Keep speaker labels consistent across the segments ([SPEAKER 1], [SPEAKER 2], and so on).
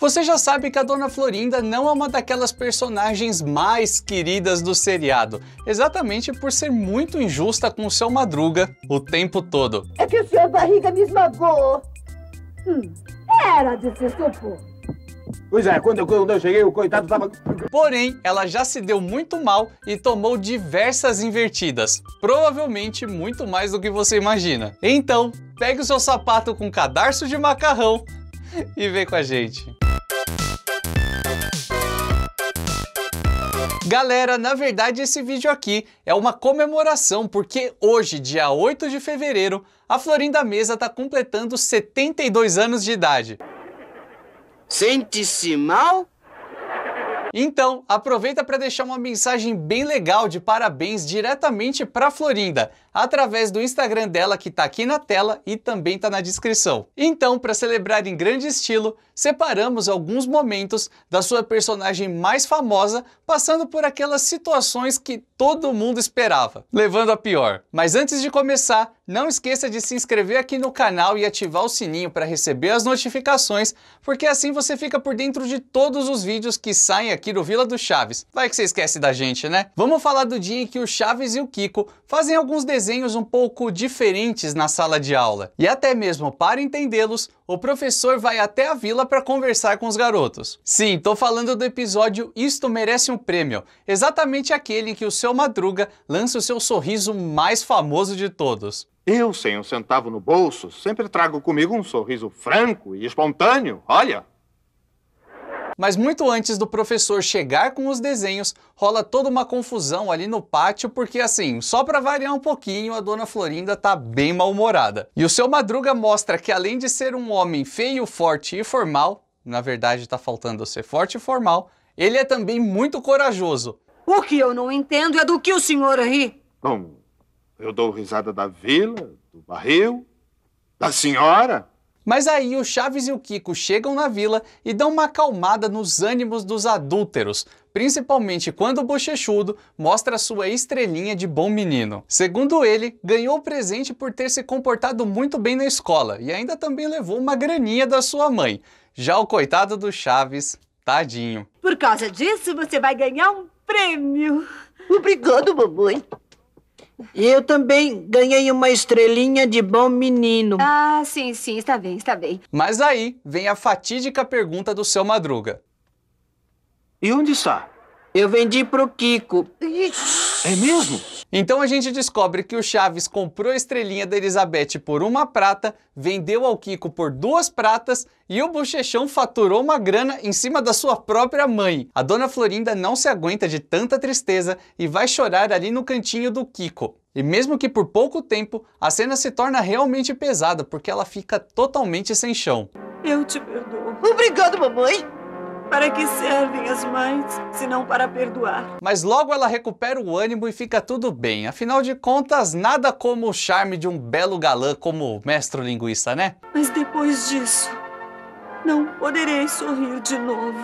[SPEAKER 1] Você já sabe que a Dona Florinda não é uma daquelas personagens mais queridas do seriado, exatamente por ser muito injusta com o seu Madruga o tempo todo. É que o seu barriga me esmagou. Hum, era de se supor. Pois é, quando eu, quando eu cheguei, o coitado tava. Porém, ela já se deu muito mal e tomou diversas invertidas. Provavelmente muito mais do que você imagina. Então, pegue o seu sapato com cadarço de macarrão e vem com a gente. Galera, na verdade esse vídeo aqui é uma comemoração porque hoje, dia 8 de fevereiro, a Florinda Mesa está completando 72 anos de idade. Sente-se mal? Então, aproveita para deixar uma mensagem bem legal de parabéns diretamente para Florinda, através do Instagram dela que está aqui na tela e também está na descrição. Então, para celebrar em grande estilo, separamos alguns momentos da sua personagem mais famosa passando por aquelas situações que todo mundo esperava, levando a pior. Mas antes de começar, não esqueça de se inscrever aqui no canal e ativar o sininho para receber as notificações, porque assim você fica por dentro de todos os vídeos que saem aqui do Vila do Chaves. Vai que você esquece da gente, né? Vamos falar do dia em que o Chaves e o Kiko fazem alguns desenhos um pouco diferentes na sala de aula. E até mesmo para entendê-los, o professor vai até a vila para conversar com os garotos. Sim, tô falando do episódio Isto Merece um Prêmio, exatamente aquele em que o seu Madruga lança o seu sorriso mais famoso de todos. Eu, sem um centavo no bolso, sempre trago comigo um sorriso franco e espontâneo, olha. Mas muito antes do professor chegar com os desenhos, rola toda uma confusão ali no pátio, porque assim, só para variar um pouquinho, a dona Florinda tá bem mal-humorada. E o seu Madruga mostra que além de ser um homem feio, forte e formal, na verdade tá faltando ser forte e formal, ele é também muito corajoso. O que eu não entendo é do que o senhor ri. Bom, eu dou risada da vila, do barril, da senhora. Mas aí o Chaves e o Kiko chegam na vila e dão uma acalmada nos ânimos dos adúlteros, principalmente quando o bochechudo mostra sua estrelinha de bom menino. Segundo ele, ganhou o presente por ter se comportado muito bem na escola e ainda também levou uma graninha da sua mãe. Já o coitado do Chaves, tadinho. Por causa disso, você vai ganhar um prêmio. Obrigado, mamãe. Eu também ganhei uma estrelinha de bom menino. Ah, sim, sim, está bem, está bem. Mas aí vem a fatídica pergunta do seu Madruga. E onde está? Eu vendi pro Kiko. É mesmo? Então a gente descobre que o Chaves comprou a estrelinha da Elizabeth por uma prata, vendeu ao Kiko por duas pratas e o Bochechão faturou uma grana em cima da sua própria mãe. A dona Florinda não se aguenta de tanta tristeza e vai chorar ali no cantinho do Kiko. E mesmo que por pouco tempo, a cena se torna realmente pesada porque ela fica totalmente sem chão. Eu te perdoo. Obrigado, mamãe. Para que servem as mães, se não para perdoar? Mas logo ela recupera o ânimo e fica tudo bem. Afinal de contas, nada como o charme de um belo galã como mestre linguista, né? Mas depois disso, não poderei sorrir de novo.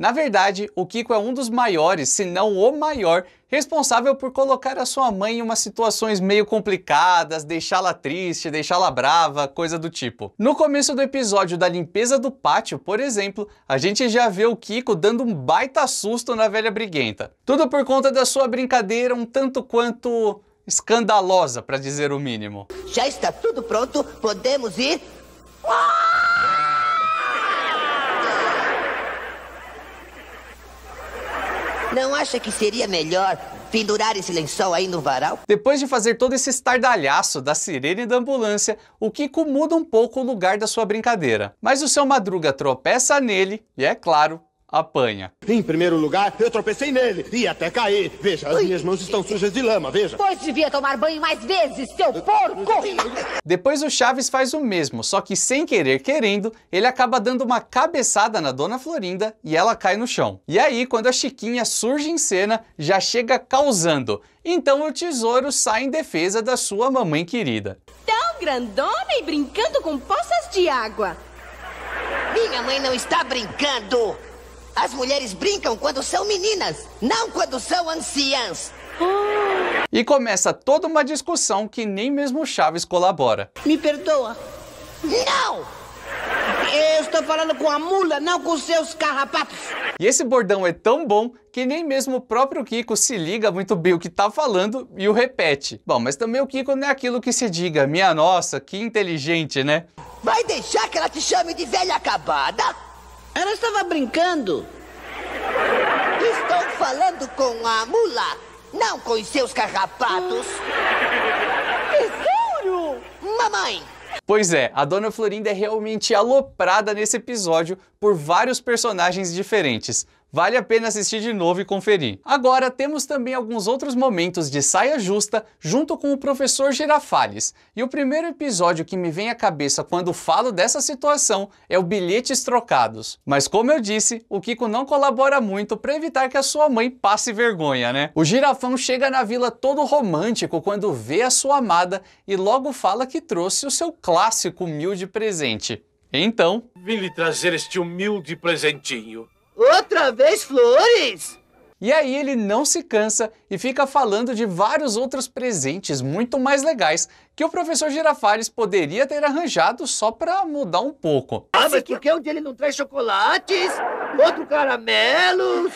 [SPEAKER 1] Na verdade, o Kiko é um dos maiores, se não o maior, responsável por colocar a sua mãe em umas situações meio complicadas, deixá-la triste, deixá-la brava, coisa do tipo. No começo do episódio da limpeza do pátio, por exemplo, a gente já vê o Kiko dando um baita susto na velha briguenta. Tudo por conta da sua brincadeira um tanto quanto escandalosa, para dizer o mínimo. Já está tudo pronto, podemos ir. Ah! Não acha que seria melhor pendurar esse lençol aí no varal? Depois de fazer todo esse estardalhaço da sirene e da ambulância, o Kiko muda um pouco o lugar da sua brincadeira. Mas o seu Madruga tropeça nele e, é claro, apanha. Em primeiro lugar, eu tropecei nele e até caí. Veja, as Ui. minhas mãos estão sujas de lama, veja. Pois devia tomar banho mais vezes, seu porco! Depois o Chaves faz o mesmo, só que sem querer querendo, ele acaba dando uma cabeçada na Dona Florinda e ela cai no chão. E aí, quando a Chiquinha surge em cena, já chega causando. Então o tesouro sai em defesa da sua mamãe querida. Tão grandona e brincando com poças de água. Minha mãe não está brincando! As mulheres brincam quando são meninas, não quando são anciãs. E começa toda uma discussão que nem mesmo Chaves colabora. Me perdoa. Não! Eu estou falando com a mula, não com seus carrapatos. E esse bordão é tão bom que nem mesmo o próprio Kiko se liga muito bem o que tá falando e o repete. Bom, mas também o Kiko não é aquilo que se diga. Minha nossa, que inteligente, né? Vai deixar que ela te chame de velha acabada? Ela estava brincando. Estou falando com a mula, não com os seus carrapatos. Tesouro! É Mamãe! Pois é, a Dona Florinda é realmente aloprada nesse episódio por vários personagens diferentes. Vale a pena assistir de novo e conferir. Agora, temos também alguns outros momentos de saia justa junto com o professor Girafales. E o primeiro episódio que me vem à cabeça quando falo dessa situação é o Bilhetes Trocados. Mas como eu disse, o Kiko não colabora muito para evitar que a sua mãe passe vergonha, né? O girafão chega na vila todo romântico quando vê a sua amada e logo fala que trouxe o seu clássico humilde presente. Então... Vim lhe trazer este humilde presentinho Outra vez flores? E aí ele não se cansa e fica falando de vários outros presentes muito mais legais que o professor Girafales poderia ter arranjado só para mudar um pouco. Ah, mas por que um dia ele não traz chocolates, outro caramelos,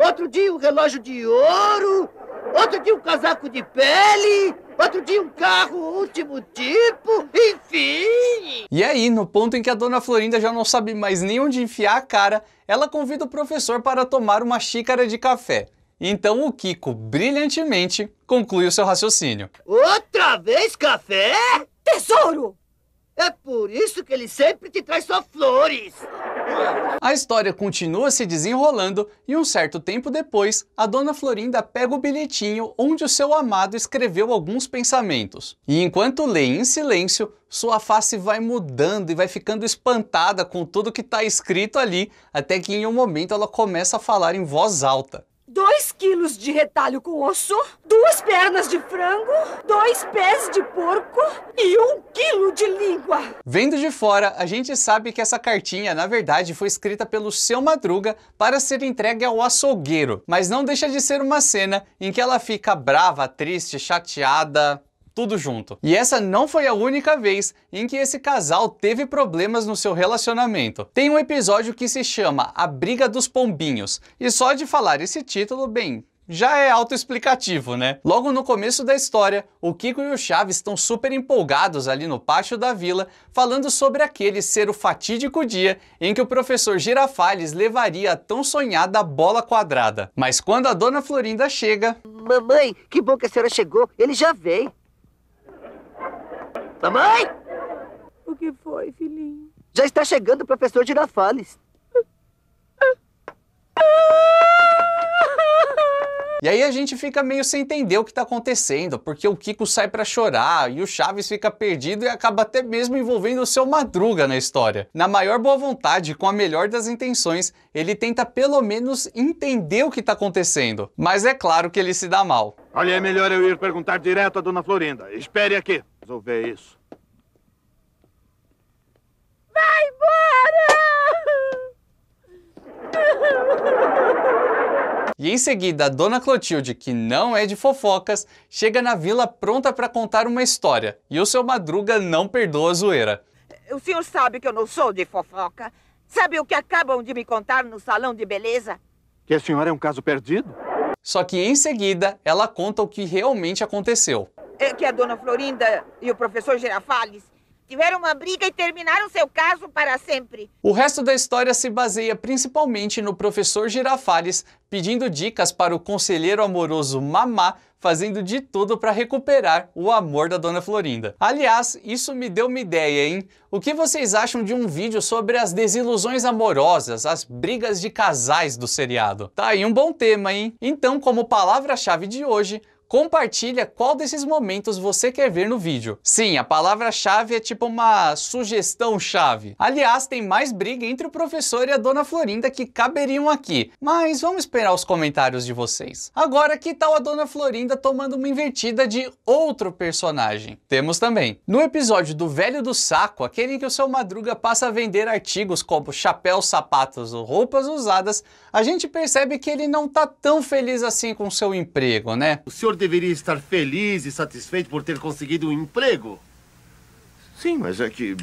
[SPEAKER 1] outro dia um relógio de ouro, outro dia um casaco de pele, outro dia um carro último tipo, enfim. E aí, no ponto em que a dona Florinda já não sabe mais nem onde enfiar a cara, ela convida o professor para tomar uma xícara de café. Então o Kiko, brilhantemente, conclui o seu raciocínio. Outra vez café? Tesouro! É por isso que ele sempre te traz só flores. A história continua se desenrolando e um certo tempo depois, a dona Florinda pega o bilhetinho onde o seu amado escreveu alguns pensamentos. E enquanto lê em silêncio, sua face vai mudando e vai ficando espantada com tudo que está escrito ali, até que em um momento ela começa a falar em voz alta dois quilos de retalho com osso, duas pernas de frango, dois pés de porco e um quilo de língua. Vendo de fora, a gente sabe que essa cartinha, na verdade, foi escrita pelo seu Madruga para ser entregue ao açougueiro, mas não deixa de ser uma cena em que ela fica brava, triste, chateada, tudo junto. E essa não foi a única vez em que esse casal teve problemas no seu relacionamento. Tem um episódio que se chama A Briga dos Pombinhos, e só de falar esse título, bem, já é autoexplicativo, né? Logo no começo da história, o Kiko e o Chaves estão super empolgados ali no pátio da vila, falando sobre aquele ser o fatídico dia em que o professor Girafales levaria a tão sonhada bola quadrada. Mas quando a dona Florinda chega... Mamãe, que bom que a senhora chegou, ele já veio. Tá Mamãe! O que foi, filhinho? Já está chegando o professor Girafales. E aí a gente fica meio sem entender o que tá acontecendo, porque o Kiko sai para chorar e o Chaves fica perdido e acaba até mesmo envolvendo o seu Madruga na história. Na maior boa vontade, com a melhor das intenções, ele tenta pelo menos entender o que tá acontecendo. Mas é claro que ele se dá mal. Olha, é melhor eu ir perguntar direto à dona Florinda. Espere aqui resolver é isso. Vai embora! E em seguida, a dona Clotilde, que não é de fofocas, chega na vila pronta para contar uma história. E o seu Madruga não perdoa a zoeira. O senhor sabe que eu não sou de fofoca. Sabe o que acabam de me contar no salão de beleza? Que a senhora é um caso perdido? Só que em seguida, ela conta o que realmente aconteceu. É, que a dona Florinda e o professor Girafales tiveram uma briga e terminaram seu caso para sempre. O resto da história se baseia principalmente no professor Girafales pedindo dicas para o conselheiro amoroso Mamá, fazendo de tudo para recuperar o amor da Dona Florinda. Aliás, isso me deu uma ideia, hein? O que vocês acham de um vídeo sobre as desilusões amorosas, as brigas de casais do seriado? Tá aí um bom tema, hein? Então, como palavra-chave de hoje, compartilha qual desses momentos você quer ver no vídeo. Sim, a palavra-chave é tipo uma sugestão-chave. Aliás, tem mais briga entre o professor e a dona Florinda que caberiam aqui, mas vamos esperar os comentários de vocês. Agora, que tal a dona Florinda tomando uma invertida de outro personagem? Temos também. No episódio do Velho do Saco, aquele que o seu Madruga passa a vender artigos como chapéus, sapatos ou roupas usadas, a gente percebe que ele não tá tão feliz assim com seu emprego, né? O senhor deveria estar feliz e satisfeito por ter conseguido um emprego. Sim, mas é que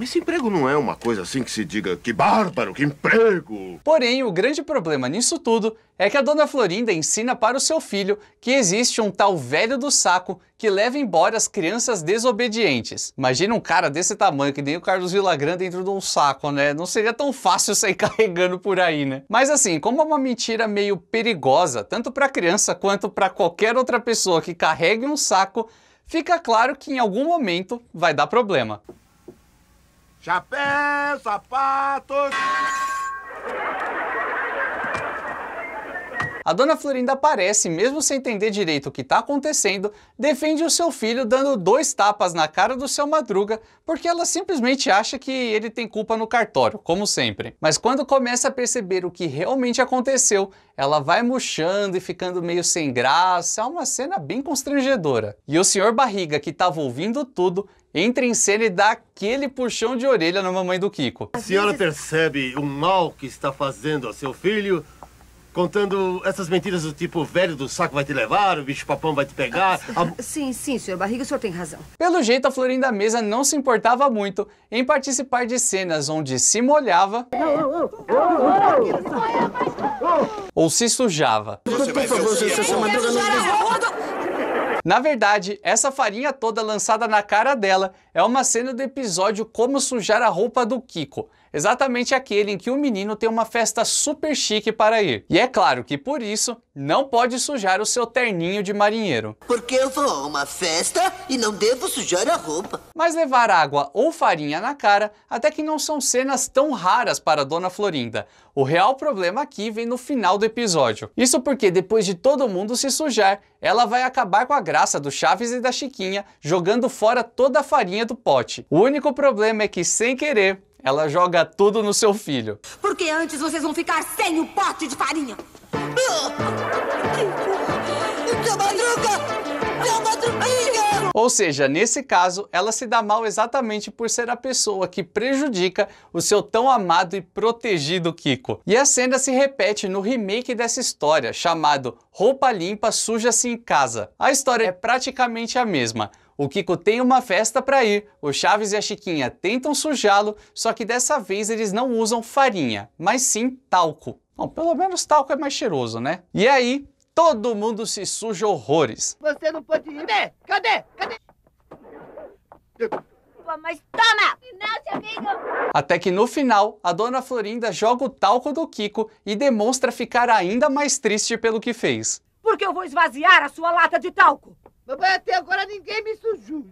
[SPEAKER 1] esse emprego não é uma coisa assim que se diga que bárbaro, que emprego! Porém, o grande problema nisso tudo é que a dona Florinda ensina para o seu filho que existe um tal velho do saco que leva embora as crianças desobedientes. Imagina um cara desse tamanho, que nem o Carlos Villagrande dentro de um saco, né? Não seria tão fácil sair carregando por aí, né? Mas assim, como é uma mentira meio perigosa, tanto para criança quanto para qualquer outra pessoa que carregue um saco, fica claro que em algum momento vai dar problema. Chapéu, sapatos. A dona Florinda aparece, mesmo sem entender direito o que está acontecendo, defende o seu filho dando dois tapas na cara do seu Madruga, porque ela simplesmente acha que ele tem culpa no cartório, como sempre. Mas quando começa a perceber o que realmente aconteceu, ela vai murchando e ficando meio sem graça, é uma cena bem constrangedora. E o senhor Barriga, que estava ouvindo tudo, entra em cena e dá aquele puxão de orelha na mamãe do Kiko. A senhora percebe o mal que está fazendo a seu filho? Contando essas mentiras do tipo, o velho do saco vai te levar, o bicho papão vai te pegar. Ah, a... Sim, sim, senhor Barriga, o senhor tem razão. Pelo jeito, a Florinda Mesa não se importava muito em participar de cenas onde se molhava. ou se sujava. Você vai você, o seu na verdade, essa farinha toda lançada na cara dela é uma cena do episódio Como Sujar a Roupa do Kiko exatamente aquele em que o menino tem uma festa super chique para ir. E é claro que por isso não pode sujar o seu terninho de marinheiro. Porque eu vou a uma festa e não devo sujar a roupa. Mas levar água ou farinha na cara até que não são cenas tão raras para Dona Florinda. O real problema aqui vem no final do episódio. Isso porque depois de todo mundo se sujar, ela vai acabar com a graça do Chaves e da Chiquinha, jogando fora toda a farinha do pote. O único problema é que, sem querer, ela joga tudo no seu filho. Porque antes vocês vão ficar sem o pote de farinha. É Ou seja, nesse caso, ela se dá mal exatamente por ser a pessoa que prejudica o seu tão amado e protegido Kiko. E a cena se repete no remake dessa história, chamado Roupa Limpa Suja-se em Casa. A história é praticamente a mesma. O Kiko tem uma festa para ir, o Chaves e a Chiquinha tentam sujá-lo, só que dessa vez eles não usam farinha, mas sim talco. Bom, pelo menos talco é mais cheiroso, né? E aí, todo mundo se suja horrores. Você não pode ir. Né? Cadê? Cadê? Cadê? Mas toma! Não, amigo! Até que no final, a dona Florinda joga o talco do Kiko e demonstra ficar ainda mais triste pelo que fez. Porque eu vou esvaziar a sua lata de talco. Mamãe, até agora ninguém me sujou.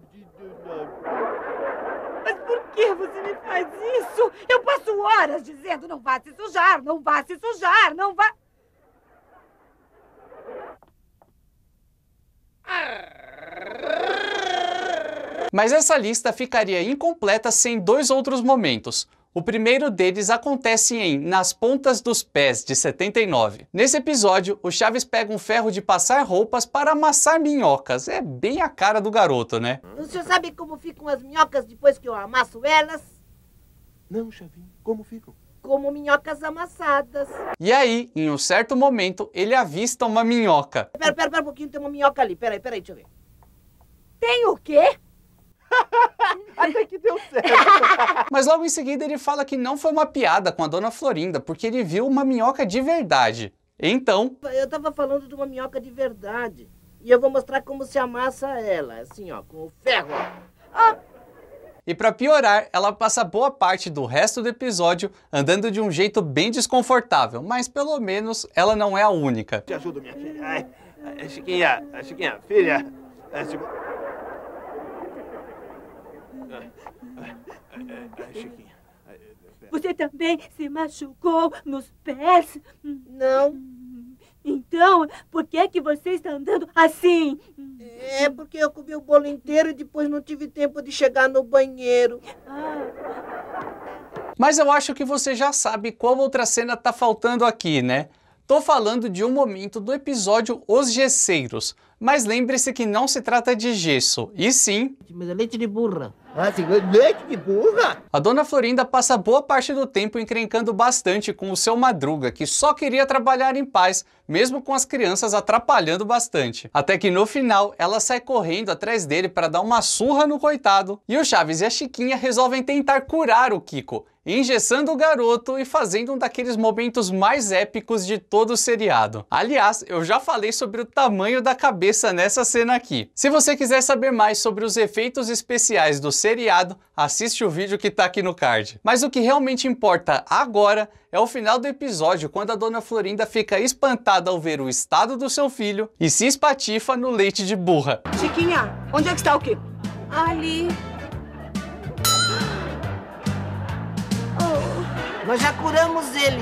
[SPEAKER 1] Mas por que você me faz isso? Eu passo horas dizendo não vá se sujar, não vá se sujar, não vá. Mas essa lista ficaria incompleta sem dois outros momentos. O primeiro deles acontece em Nas Pontas dos Pés, de 79. Nesse episódio, o Chaves pega um ferro de passar roupas para amassar minhocas. É bem a cara do garoto, né? O senhor sabe como ficam as minhocas depois que eu amasso elas? Não, Chavinho. Como ficam? Como minhocas amassadas. E aí, em um certo momento, ele avista uma minhoca. Pera, pera, pera um pouquinho. Tem uma minhoca ali. Pera aí, pera aí, deixa eu ver. Tem o quê? Até que deu certo. Mas logo em seguida ele fala que não foi uma piada com a dona Florinda, porque ele viu uma minhoca de verdade. Então. Eu tava falando de uma minhoca de verdade. E eu vou mostrar como se amassa ela, assim, ó, com o ferro. Ah. E para piorar, ela passa boa parte do resto do episódio andando de um jeito bem desconfortável, mas pelo menos ela não é a única. Te ajudo, minha filha. Ai, Chiquinha, Chiquinha, filha. É, Chiquinha. Chiquinha. Você também se machucou nos pés? Não. Então, por que é que você está andando assim? É porque eu comi o bolo inteiro e depois não tive tempo de chegar no banheiro. Ah. Mas eu acho que você já sabe qual outra cena está faltando aqui, né? Tô falando de um momento do episódio Os Gesseiros, mas lembre-se que não se trata de gesso, e sim... Mas é leite de burra. Assim, leite de burra? A dona Florinda passa boa parte do tempo encrencando bastante com o seu Madruga, que só queria trabalhar em paz, mesmo com as crianças atrapalhando bastante. Até que no final, ela sai correndo atrás dele para dar uma surra no coitado, e o Chaves e a Chiquinha resolvem tentar curar o Kiko, engessando o garoto e fazendo um daqueles momentos mais épicos de todo o seriado. Aliás, eu já falei sobre o tamanho da cabeça nessa cena aqui. Se você quiser saber mais sobre os efeitos especiais do seriado, assiste o vídeo que está aqui no card. Mas o que realmente importa agora é o final do episódio, quando a dona Florinda fica espantada ao ver o estado do seu filho e se espatifa no leite de burra. Chiquinha, onde é que está o quê? Ali. Oh. Nós já curamos ele.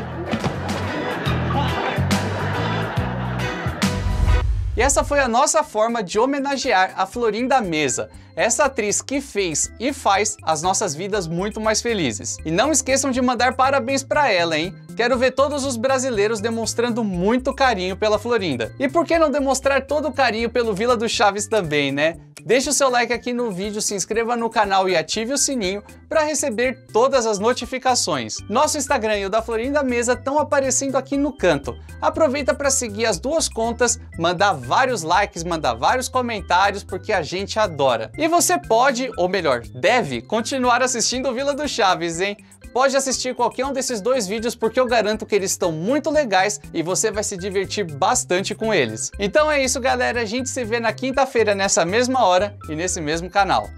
[SPEAKER 1] E essa foi a nossa forma de homenagear a Florinda Mesa, essa atriz que fez e faz as nossas vidas muito mais felizes. E não esqueçam de mandar parabéns para ela, hein? Quero ver todos os brasileiros demonstrando muito carinho pela Florinda. E por que não demonstrar todo o carinho pelo Vila do Chaves também, né? Deixe o seu like aqui no vídeo, se inscreva no canal e ative o sininho para receber todas as notificações. Nosso Instagram e o da Florinda Mesa estão aparecendo aqui no canto. Aproveita para seguir as duas contas, mandar vários likes, mandar vários comentários, porque a gente adora. E você pode, ou melhor, deve, continuar assistindo o Vila do Chaves, hein? Pode assistir qualquer um desses dois vídeos porque eu garanto que eles estão muito legais e você vai se divertir bastante com eles. Então é isso, galera. A gente se vê na quinta-feira nessa mesma hora e nesse mesmo canal.